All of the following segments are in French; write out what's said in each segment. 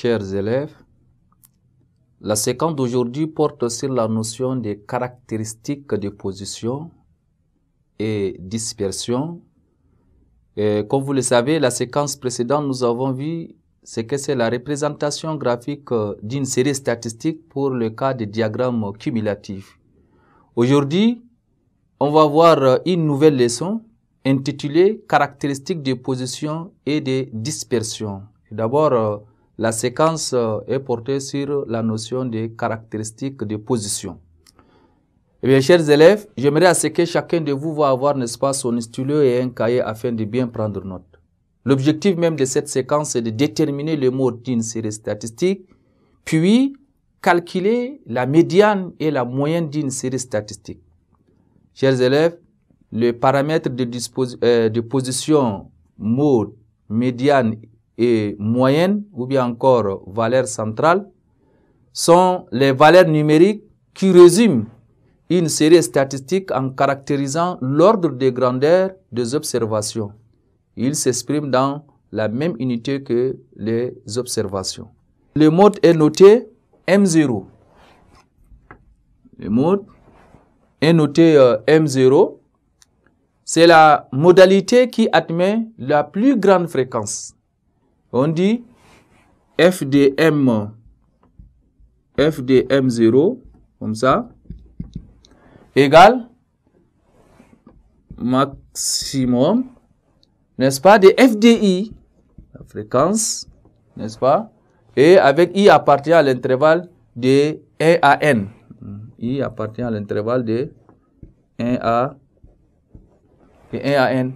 chers élèves, la séquence d'aujourd'hui porte sur la notion des caractéristiques de position et dispersion. Et comme vous le savez, la séquence précédente, nous avons vu ce que c'est la représentation graphique d'une série statistique pour le cas des diagrammes cumulatifs. Aujourd'hui, on va voir une nouvelle leçon intitulée Caractéristiques de position et de dispersion. D'abord, euh, la séquence euh, est portée sur la notion des caractéristiques de position. Eh bien, chers élèves, j'aimerais à ce que chacun de vous va avoir, n'est-ce pas, son stylo et un cahier afin de bien prendre note. L'objectif même de cette séquence est de déterminer le mode d'une série statistique, puis calculer la médiane et la moyenne d'une série statistique. Chers élèves, le paramètre de, euh, de position, mode, médiane et moyenne ou bien encore valeur centrale sont les valeurs numériques qui résument une série statistique en caractérisant l'ordre des grandeurs des observations. Ils s'expriment dans la même unité que les observations. Le mode est noté M0. Le mode est noté euh, M0. C'est la modalité qui admet la plus grande fréquence on dit FDM, FDM0, comme ça, égale maximum, n'est-ce pas, de FDI, la fréquence, n'est-ce pas, et avec I appartient à l'intervalle de 1 à N. I appartient à l'intervalle de 1 à, de 1 à N.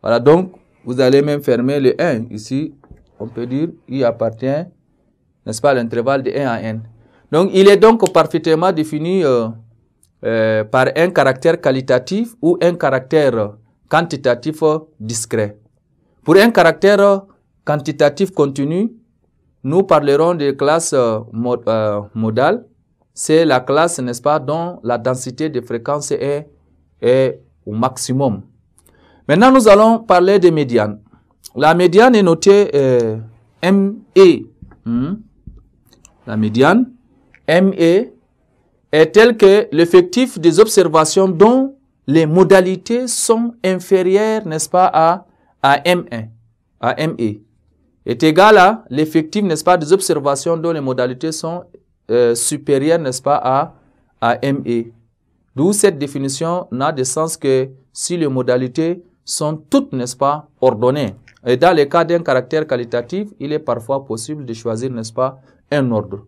Voilà, donc, vous allez même fermer le 1 ici, on peut dire il appartient, n'est-ce pas, à l'intervalle de 1 à n. Donc il est donc parfaitement défini euh, euh, par un caractère qualitatif ou un caractère quantitatif discret. Pour un caractère quantitatif continu, nous parlerons de classe euh, modales. modale. C'est la classe, n'est-ce pas, dont la densité de fréquence est, est au maximum. Maintenant, nous allons parler des médianes. La médiane est notée euh, ME. Hmm? La médiane ME est telle que l'effectif des observations dont les modalités sont inférieures, n'est-ce pas, à, à M1, est égal à l'effectif, n'est-ce pas, des observations dont les modalités sont euh, supérieures, n'est-ce pas, à, à ME. D'où cette définition n'a de sens que si les modalités sont toutes, n'est-ce pas, ordonnées. Et dans le cas d'un caractère qualitatif, il est parfois possible de choisir, n'est-ce pas, un ordre.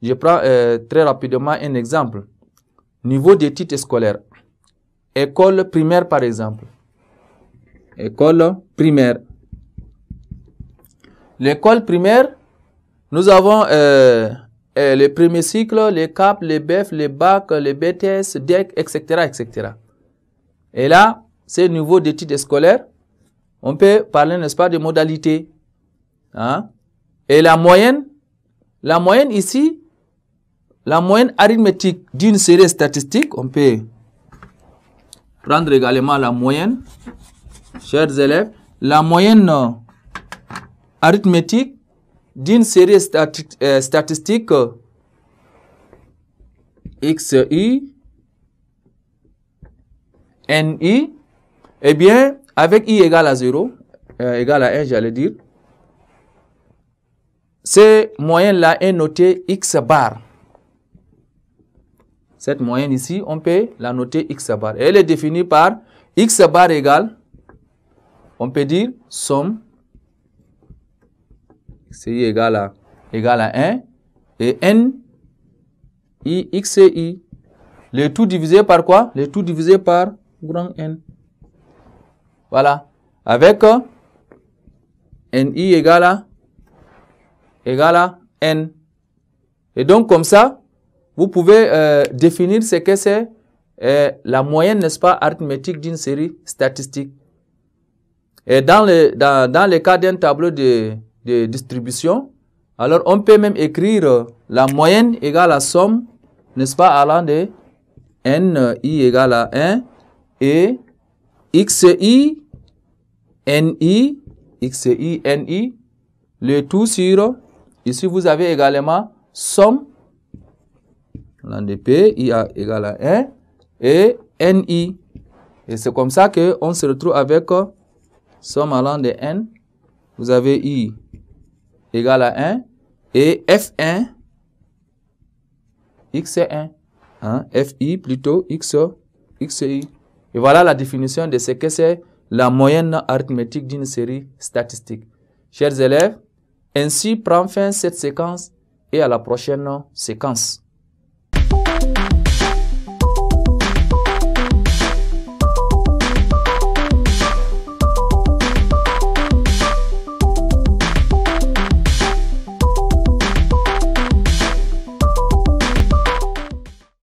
Je prends euh, très rapidement un exemple. Niveau des titres scolaires. École primaire, par exemple. École primaire. L'école primaire, nous avons euh, euh premiers le premier cycle, les CAP, les BEF, les Bacs, les BTS, DEC, etc., etc. Et là, c'est niveau des titres scolaires. On peut parler, n'est-ce pas, de modalité. Hein? Et la moyenne, la moyenne ici, la moyenne arithmétique d'une série statistique, on peut prendre également la moyenne, chers élèves, la moyenne euh, arithmétique d'une série euh, statistique euh, statistique xi, ni, eh bien, avec i égale à 0, euh, égale à 1, j'allais dire, C'est moyen-là est noté x bar. Cette moyenne ici, on peut la noter x bar. Elle est définie par x bar égale, on peut dire, somme, xi égale à, égale à 1, et n, i, x et i. Le tout divisé par quoi Le tout divisé par grand n. Voilà. Avec euh, NI égale à, à N. Et donc, comme ça, vous pouvez euh, définir ce que c'est euh, la moyenne, n'est-ce pas, arithmétique d'une série statistique. Et dans le, dans, cas d'un tableau de, distribution, alors on peut même écrire la moyenne égale à somme, n'est-ce pas, allant de ni égale à 1 et X, NI, XI, NI, le tout sur, ici vous avez également somme, l'an de P, IA égale à 1, et NI. Et c'est comme ça qu'on se retrouve avec somme allant de N. Vous avez I égale à 1 et F1, X1, hein, FI plutôt X, XI. Et voilà la définition de ce que c'est la moyenne arithmétique d'une série statistique. Chers élèves, ainsi prend fin cette séquence et à la prochaine séquence.